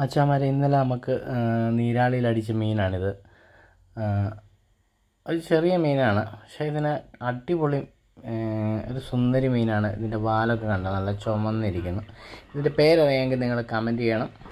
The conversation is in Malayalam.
മച്ചാമാരെ ഇന്നലെ നമുക്ക് നീരാളിയിൽ അടിച്ച മീനാണിത് ഒരു ചെറിയ മീനാണ് പക്ഷേ ഇതിന് അടിപൊളി ഒരു സുന്ദരി മീനാണ് ഇതിൻ്റെ വാലൊക്കെ കണ്ടാൽ നല്ല ചുമന്നിരിക്കുന്നു ഇതിൻ്റെ പേരറിയാമെങ്കിൽ നിങ്ങൾ കമൻറ്റ് ചെയ്യണം